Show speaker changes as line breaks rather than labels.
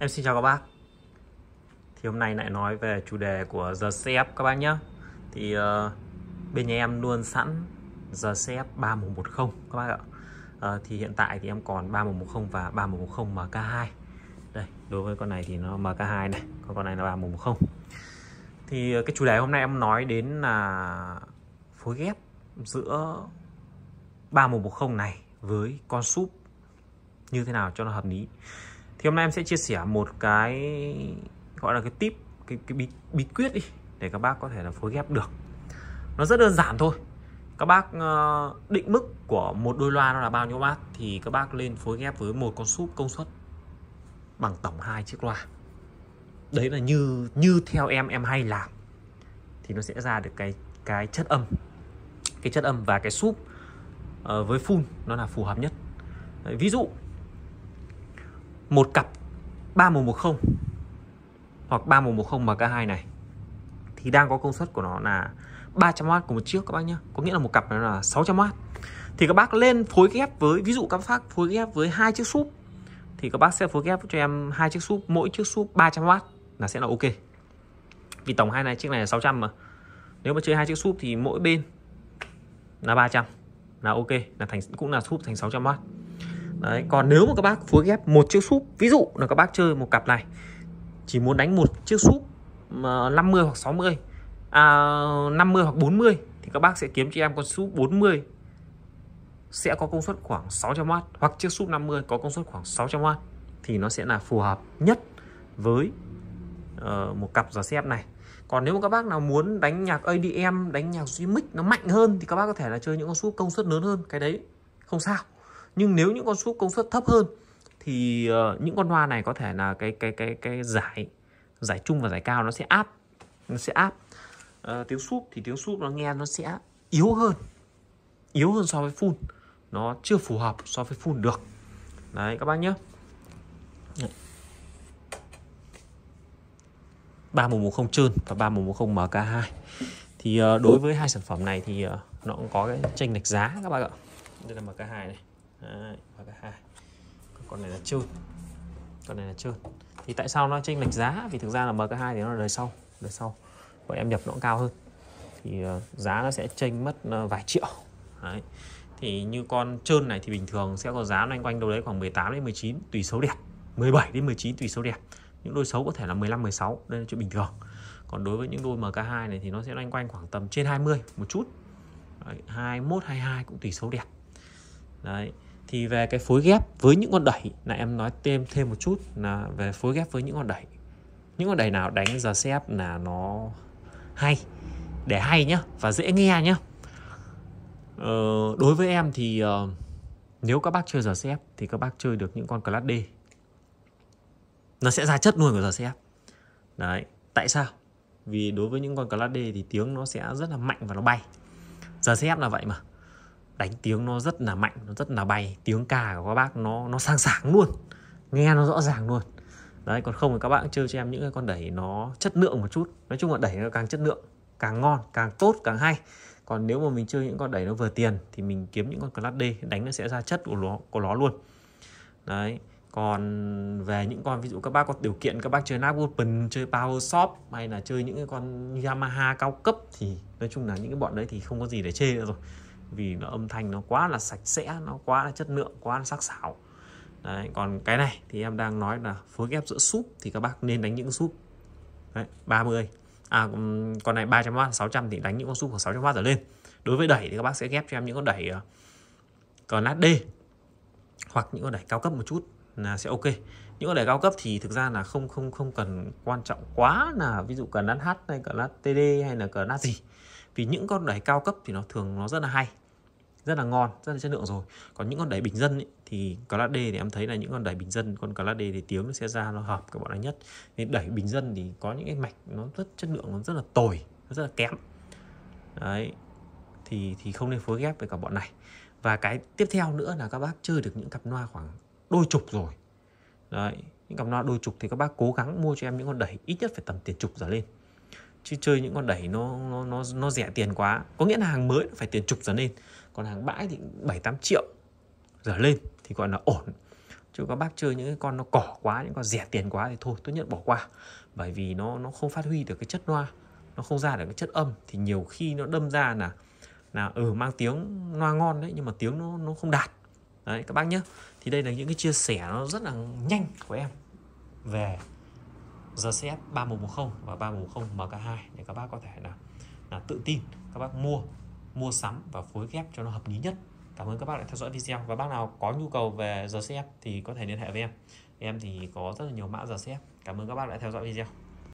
Em xin chào các bác Thì hôm nay lại nói về chủ đề của giờ CF các bác nhé Thì uh, bên nhà em luôn sẵn giờ CF 3110 các bác ạ uh, Thì hiện tại thì em còn 3110 và 3110 MK2 Đây đối với con này thì nó MK2 này Còn con này là 3110 Thì uh, cái chủ đề hôm nay em nói đến là phối ghép giữa 3110 này với con súp như thế nào cho nó hợp lý thì hôm nay em sẽ chia sẻ một cái gọi là cái tip cái, cái bí, bí quyết đi để các bác có thể là phối ghép được nó rất đơn giản thôi các bác ờ, định mức của một đôi loa nó là bao nhiêu bát thì các bác lên phối ghép với một con súp công suất bằng tổng hai chiếc loa đấy là như như theo em em hay làm thì nó sẽ ra được cái cái chất âm cái chất âm và cái súp uh, với full nó là phù hợp nhất đấy, ví dụ một cặp 3110 hoặc 3110 MK2 này thì đang có công suất của nó là 300W của một chiếc các bác nhá có nghĩa là một cặp nó là 600W thì các bác lên phối ghép với ví dụ các bác phối ghép với hai chiếc súp thì các bác sẽ phối ghép cho em hai chiếc súp mỗi chiếc súp 300W là sẽ là ok vì tổng hai này chiếc này là 600 mà nếu mà chơi hai chiếc súp thì mỗi bên là 300 là ok là thành cũng là súp thành 600W Đấy, còn nếu mà các bác phối ghép một chiếc súp, ví dụ là các bác chơi một cặp này chỉ muốn đánh một chiếc súp 50 hoặc 60 à, 50 hoặc 40 thì các bác sẽ kiếm cho em con súp 40 sẽ có công suất khoảng 600W hoặc chiếc súp 50 có công suất khoảng 600W thì nó sẽ là phù hợp nhất với uh, một cặp giò xếp này còn nếu mà các bác nào muốn đánh nhạc ADM đánh nhạc remix nó mạnh hơn thì các bác có thể là chơi những con súp công suất lớn hơn cái đấy không sao nhưng nếu những con súp công suất thấp hơn thì ờ, những con loa này có thể là cái cái cái cái giải giải trung và giải cao nó sẽ áp nó sẽ áp uh, tiếng súp thì tiếng súp nó nghe nó sẽ yếu hơn yếu hơn so với phun nó chưa phù hợp so với phun được đấy các bác nhé ba một không trơn và ba một không mk 2 thì ờ, đối với hai sản phẩm này thì nó cũng có cái chênh lệch giá các bạn ạ đây là mk 2 này Đấy, 3 cái 2 con này là trơn con này là trơn thì tại sao nó chênh lệch giá vì thực ra là MK2 thì nó là đời sau đời sau vậy em nhập nó cũng cao hơn thì ờ, giá nó sẽ chênh mất ờ, vài triệu đấy. thì như con trơn này thì bình thường sẽ có giá loanh quanh đâu đấy khoảng 18 đến 19 tùy số đẹp 17 đến 19 tùy số đẹp những đôi xấu có thể là 15 16 đây là chuyện bình thường còn đối với những đôi MK2 này thì nó sẽ loanh quanh khoảng tầm trên 20 một chút đấy, 21 22 cũng tùy số đẹp đấy thì về cái phối ghép với những con đẩy là em nói thêm thêm một chút là về phối ghép với những con đẩy những con đẩy nào đánh giờ xếp là nó hay để hay nhá và dễ nghe nhá ờ, đối với em thì uh, nếu các bác chơi giờ xếp thì các bác chơi được những con class D nó sẽ ra chất luôn của giờ xếp đấy tại sao vì đối với những con class D thì tiếng nó sẽ rất là mạnh và nó bay giờ xếp là vậy mà đánh tiếng nó rất là mạnh nó rất là bay tiếng ca của các bác nó nó sang sáng luôn nghe nó rõ ràng luôn đấy còn không thì các bạn chơi cho em những cái con đẩy nó chất lượng một chút nói chung là đẩy nó càng chất lượng càng ngon càng tốt càng hay còn nếu mà mình chơi những con đẩy nó vừa tiền thì mình kiếm những con class D đánh nó sẽ ra chất của nó của nó luôn đấy còn về những con ví dụ các bác có điều kiện các bác chơi nắp open chơi power shop hay là chơi những cái con yamaha cao cấp thì nói chung là những cái bọn đấy thì không có gì để chê nữa rồi vì nó âm thanh nó quá là sạch sẽ nó quá là chất lượng quá là sắc sảo Đấy, còn cái này thì em đang nói là phối ghép giữa súp thì các bác nên đánh những súp Đấy, 30 à còn này 300W 600 thì đánh những con súp khoảng 600W trở lên đối với đẩy thì các bác sẽ ghép cho em những con đẩy ờ, còn lát D hoặc những con đẩy cao cấp một chút là sẽ ok những con đẩy cao cấp thì thực ra là không không không cần quan trọng quá là ví dụ cần lát H hay cần lát TD hay là cần lát gì vì những con đẩy cao cấp thì nó thường nó rất là hay rất là ngon rất là chất lượng rồi còn những con đẩy bình dân ý, thì class D thì em thấy là những con đẩy bình dân con class D thì tiếng nó sẽ ra nó hợp các bọn anh nhất nên đẩy bình dân thì có những cái mạch nó rất chất lượng nó rất là tồi nó rất là kém đấy thì thì không nên phối ghép với cả bọn này và cái tiếp theo nữa là các bác chơi được những cặp loa khoảng đôi chục rồi đấy những cặp loa đôi chục thì các bác cố gắng mua cho em những con đẩy ít nhất phải tầm tiền chục trở lên chứ chơi những con đẩy nó nó nó nó rẻ tiền quá có nghĩa là hàng mới phải tiền chục trở lên còn hàng bãi thì 7 8 triệu trở lên thì gọi là ổn chứ các bác chơi những cái con nó cỏ quá những con rẻ tiền quá thì thôi tốt nhất bỏ qua bởi vì nó nó không phát huy được cái chất loa nó không ra được cái chất âm thì nhiều khi nó đâm ra là là ở ừ, mang tiếng loa ngon đấy nhưng mà tiếng nó nó không đạt đấy các bác nhé thì đây là những cái chia sẻ nó rất là nhanh của em về RCF 3140 và 3140 MK2 để các bác có thể là là tự tin các bác mua mua sắm và phối ghép cho nó hợp lý nhất cảm ơn các bác đã theo dõi video và bác nào có nhu cầu về RCF thì có thể liên hệ với em em thì có rất là nhiều mã RCF cảm ơn các bác đã theo dõi video